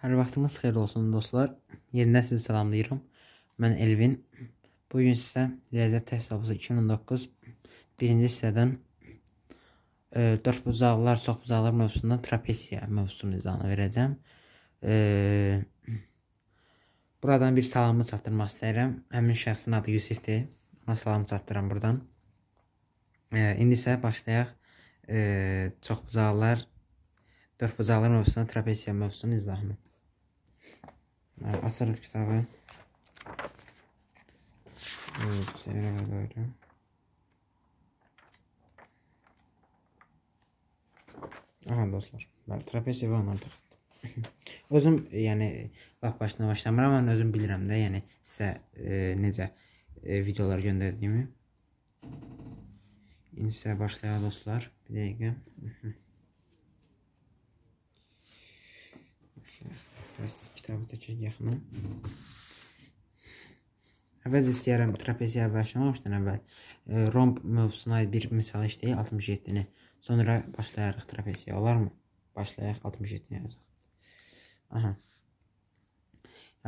Hər vaxtınız xeyir olsun dostlar. Yenidən sizi salamlayıram. Mən Elvin. Bu gün sizə riyaziyyat test havuzu 2019 birinci hissədən e, dörd bucaqlar, çox bucaqlar mövzusunda trapesiya mövzusunu izahını verəcəm. E, buradan bir salamı çatdırmaq istəyirəm. Həmin şəxsin adı Yusifdir. Ona salamı çatdıram buradan. E, indi isə başlayaq. E, çox bucaqlar, dörd bucaqlar mövzusunda trapesiya mövzusunun izahını. Asırlıq kitabı. Evet, çevirəmə doğru. Aha dostlar, bəli, trapesiya var artıq. özüm, yəni lap başdan başlamıram, amma özüm bilirəm də, yəni sizə e, necə e, videolar göndərdiyimi. İndi sizə başlayaq dostlar. Bir dəqiqə. Plastik ثابتة يخمة Əvvəl istəyərəm trapeziya başlamamışdan əvvəl romb mövzusuna bir misal işləyək 67-ni. Sonra başlayarıq trapeziya. Olarmı? Başlayaq 67-ni yazıq. Aha.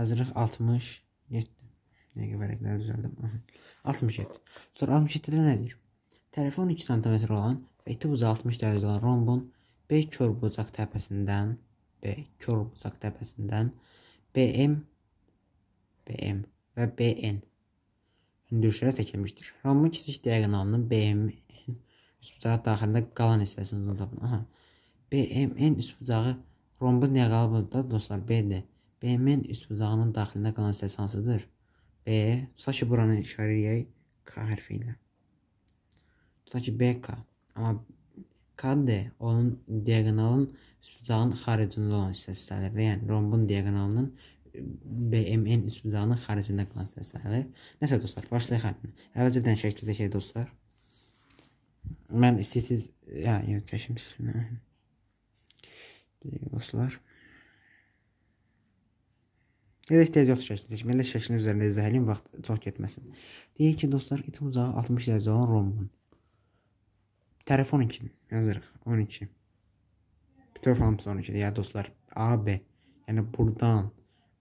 Yazırıq 67. Nəyə vərəqləri düzəldim? Aha. 67. Sonra 67-də nədir? Tərəfi 12 cm olan və iti uzu 60 dərəcə olan rombun 5 kör bucaq təpəsindən 1 B Koroğlucaq təpəsindən BM BM və BN hündürşərə çəkilmişdir. Romun kiçik diagonalının BMN üst bucağı daxilində qalan hissəsini uzadın. Aha. BMN üst bucağı rombun diagonalında dostlar B-dir. BMN üst bucağının daxilində qalan hissəsi hansıdır? B. Tutaq ki, buranı işarə eləyək K hərfi ilə. Tutaq ki, BK. Amma KD onun diagonalın üstbucağın xaricində olan hissəsi sayılır. Yəni rombun diagonalının e, BMN üstbucağının xaricində qalan hissəsi sayılır. Nəsə dostlar, başlayaq həddini. Əvvəlcə bir dənə şəkil çəkək dostlar. Mən istəyirsiz, yəni yox, çəkmişəm. Dostlar. Elə ehtiyac yoxdur şəkil çəkməyə. Elə şəklin üzərində izah edeyim, vaxt çox getməsin. Deyək ki, dostlar, itin uzağı 60 dərəcə olan rombun Tərəf 12 yazırıq. 12. Bütöv hamısı 12-dir ya dostlar. AB. Yəni burdan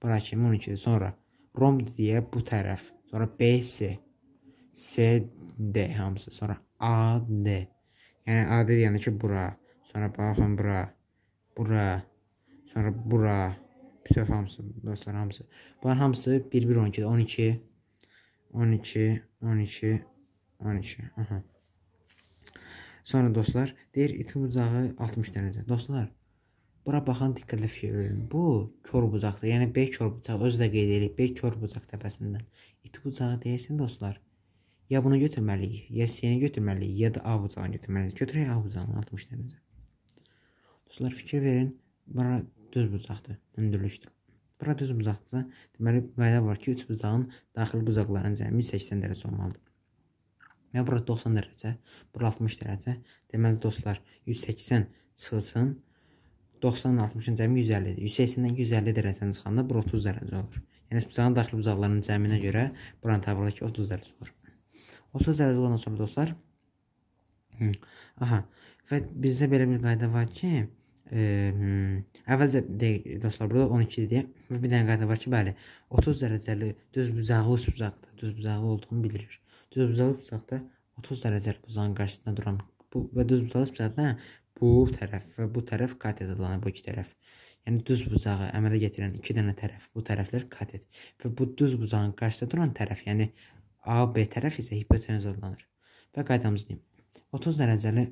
bura kimi 12-dir. Sonra rom deyə bu tərəf. Sonra BC. SD hamısı. Sonra AD. Yəni AD deyəndə ki bura. Sonra baxın bura. Bura. Sonra bura. Bütöv hamısı dostlar hamısı. Bunlar hamısı 1-1-12-dir. 12 12 12 12. Aha. Sonra dostlar deyir itin bucağı 60 dənədir. Dostlar, bura baxan diqqətlə fikir verin. Bu kor bucaqdır. Yəni bey kor bucaq özü də qeyd edilib. Bey kor bucaq təpəsindən. İt bucağı deyilsin dostlar. Ya bunu götürməliyik, ya siyəni götürməliyik, ya da A bucağını götürməliyik. Götürək A bucağını 60 dənədir. Dostlar fikir verin. Bura düz bucaqdır. Hündürlükdür. Bura düz bucaqdırsa, deməli qayda var ki, üç bucağın daxili bucaqlarının cəmi 180 dərəcə olmalıdır. Mən bura 90 dərəcə, bura 60 dərəcə. Deməli dostlar, 180 çıxılsın. 90-dan 60-ın cəmi 150-dir. 180-dən 150 dərəcədən çıxanda bura 30 dərəcə olur. Yəni bıçağın daxili buzaqlarının cəminə görə buranın tabirlə ki 30 dərəcə olur. 30 dərəcə olandan sonra dostlar hı, aha və bizdə belə bir qayda var ki, ə, e, əvvəlcə deyək dostlar burada 12 deyə bir dənə qayda var ki, bəli, 30 dərəcəli düz bucaqlı üst bucaqda düz bucaqlı olduğunu bildirir. Düzbucaqlı bucaqda 30 dərəcəlik buzağın qarşısında duran bu və düzbucaqlı bucaqda bu tərəf və bu tərəf katet adlanır bu iki tərəf. Yəni düz bucağı əmələ gətirən iki dənə tərəf, bu tərəflər katet və bu düz bucağın qarşısında duran tərəf, yəni AB tərəf isə hipotenüz adlanır. Və qaydamız deyim. 30 dərəcəli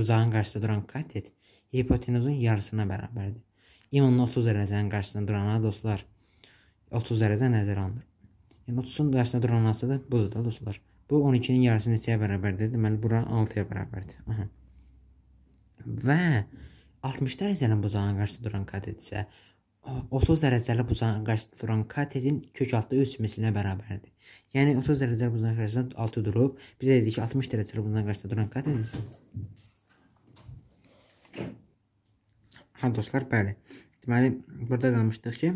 buzağın qarşısında duran katet hipotenüzün yarısına bərabərdir. İmunun 30 dərəcənin qarşısında duran dostlar 30 dərəcə nəzərə alınır. Yəni 30-un qarşısında duran hansıdır? Budur da dostlar. Bu 12-nin yarısı neçəyə bərabərdir? Deməli, bura 6-ya bərabərdir. Aha. Və 60 dərəcənin buzağın qarşı duran katet isə 30 dərəcəli buzağın qarşı duran katetin kök altda 3 mislinə bərabərdir. Yəni 30 dərəcəli buzağın qarşısında 6 durub, bizə dedik ki, 60 dərəcəli buzağın qarşısında duran katet isə Ha dostlar, bəli. Deməli, burada qalmışdıq ki,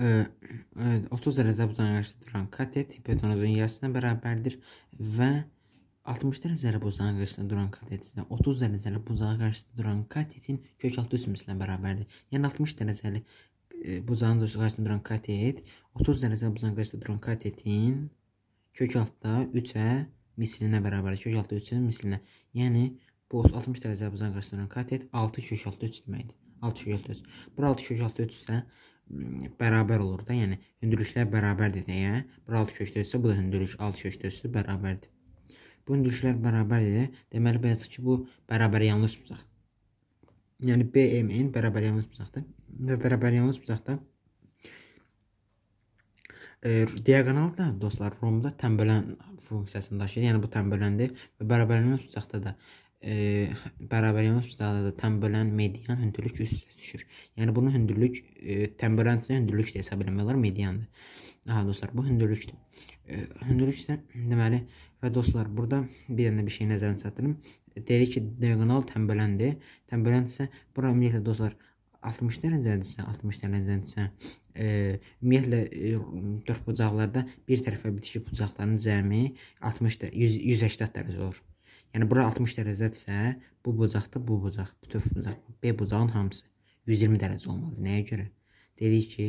30 dərəcə buzdan qarşı duran katet hipotenuzun yarısına bərabərdir və 60 dərəcəli buzağa qarşı duran katet isə 30 dərəcəli buzağa qarşı duran katetin kökaltı üsümüsünə bərabərdir. Yəni 60 dərəcəli e, buzağın qarşı duran katet 30 dərəcəli buzağın qarşı duran katetin kökaltda 3-ə mislinə bərabərdir. Kökaltda 3-ə mislinə. Yəni bu 60 dərəcəli buzağın qarşı duran katet 6 kökaltda 3 deməkdir. 6 kökaltda 3. Bu 6 kökaltda 3 isə bərabər olur da, yəni hündürlüklər bərabərdir deyə, bir alt köşdədirsə, bu da hündürlük alt köşdədirsə bərabərdir. Bu hündürlüklər bərabərdir. Deməli belə çıxır ki, bu bərabəryanlı üçbucaqdır. Yəni BMN bərabəryanlı üçbucaqdır və bərabəryanlı üçbucaqda e, diagonal da dostlar romda tənbələn funksiyasını daşıyır. Yəni bu tənbələndir və bərabəryanlı üçbucaqda da e, bərabərliyin ustalığı tənbələn median hündürlük üstə düşür. Yəni bunu hündürlük e, tənbələnsə hündürlük də hesab eləmək olar, mediandır. Aha dostlar, bu hündürlükdür. E, hündürlük isə deməli və dostlar, burada bir dənə bir şey nəzərə çatdırım. Dedik ki, diagonal tənbələndir. Tənbələn isə bura ümumiyyətlə dostlar 60 dərəcədirsə, 60 dərəcədirsə, e, ümumiyyətlə e, dörd bucaqlarda bir tərəfə bitişik bucaqların cəmi 60 180 dərəcə olur. Yəni bura 60 dərəcədirsə, bu bucaqda bu bucaq, bütöv bucaq, B bucağın hamısı 120 dərəcə olmalıdır. Nəyə görə? Dedik ki,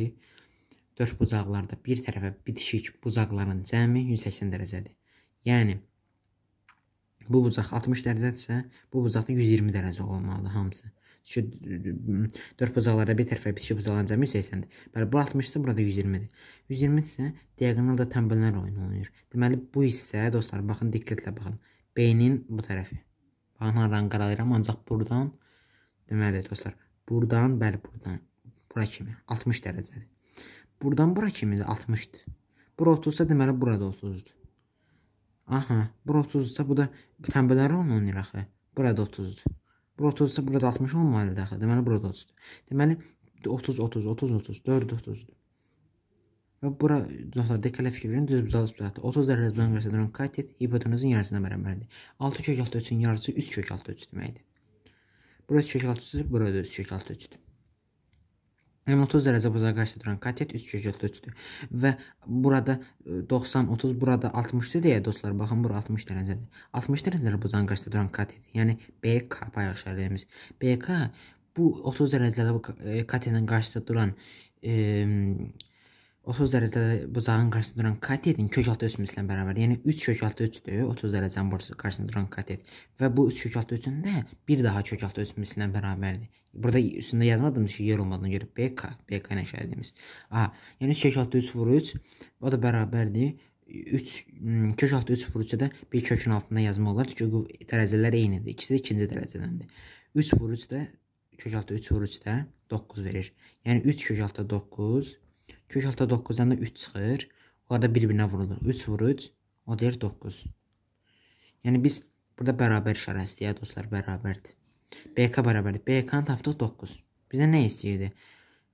4 bucaqlarda bir tərəfə bitişik bucaqların cəmi 180 dərəcədir. Yəni bu bucaq 60 dərəcədirsə, bu bucaqda 120 dərəcə olmalıdır hamısı. Çünki 4 bucaqlarda bir tərəfə bitişik bucaqların cəmi 180-dir. Bəli, bu 60-dır, burada 120-dir. 120 isə diaqonalda tənbəllər oyunu oynayır. Deməli bu hissə, dostlar, baxın diqqətlə baxın. B-nin bu tərəfi. Baxın, haradan qaralayıram, ancaq buradan, deməli, dostlar, buradan, bəli, buradan, bura kimi, 60 dərəcədir. Buradan bura kimidir, 60-dir. Bura 30-sa, deməli, burada 30-dur. Aha, bura 30-sa, bu da təmbələri olmanır axı, burada 30-dur. Bura 30-sa, burada 60 olmalıdır axı, deməli, burada 30-dur. Deməli, 30, 30, 30, 30, 4, 30-dur. Və bura zonqlarda kələ fikirlərin düz bucaqlı uzunluqda 30 dərəcə uzunluq göstərən katet hipotenuzun yarısına bərabərdir. 6 kök 6 üçün yarısı 3 kök 6 3 deməkdir. Bura 3 kök 6 3-dür, bura da 3 kök 6 3-dür. Yəni 30 dərəcə bucağa qarşı duran katet 3 kök 6 3-dür. Və burada 90 e, 30 burada 60-dır deyə dostlar, baxın bura 60 dərəcədir. 60 dərəcədə bucağa qarşı duran katet, yəni BK bayaq şərhlədiyimiz BK bu 30 dərəcədə katetin qarşısında duran e, 30 dərəcədə buzağın qarşısında duran katetin kök altı üç mislə bərabər. Yəni 3 kök altı 3-dür. 30 dərəcənin borcu qarşısında duran katet və bu 3 kök altı 3-ün də bir daha kök altı 3 mislə bərabərdir. Burada üstündə yazmadığımız şey yer olmadığına görə BK, BK ilə işarə edilmiş. A, yəni 3 kök altı 3 vur 3 o da bərabərdir. 3 hmm, kök altı 3 vur 3-də bir kökün altında yazmaq olar. Çünki dərəcələr eynidir. İkisi də ikinci dərəcədəndir. 3 vur 3 də kök altı 3 vur 3-də 9 verir. Yəni 3 kök altı 9 Kök altda 9-dan da 3 çıxır. Onlar da bir-birinə vurulur. 3 vur 3, o deyir 9. Yəni biz burada bərabər işarəsidir ya dostlar, bərabərdir. BK bərabərdir. BK-nı tapdıq 9. Bizə nə istəyirdi?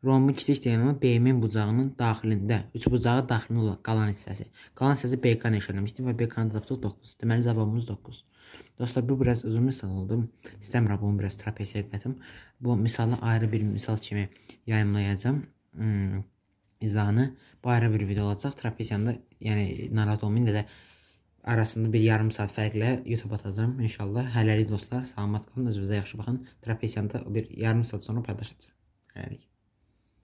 Rombun kiçik diagonal B-nin bucağının daxilində, üç bucağı daxilində olan qalan hissəsi. Qalan hissəsi BK-nı işarələmişdim və BK-nı tapdıq 9. Deməli cavabımız 9. Dostlar bu biraz uzun misal oldu. İstəmirəm bunu biraz trapesiyə qatım. Bu misalı ayrı bir misal kimi yayımlayacağım. Hmm izahını bu ayrı bir video olacaq. Trapeziyamda, yəni narahat olmayın dedə arasında bir yarım saat fərqlə YouTube atacağam inşallah. Hələlik dostlar, salamat qalın, özünüzə yaxşı baxın. Trapeziyamda bir yarım saat sonra paylaşacağam. Hələlik.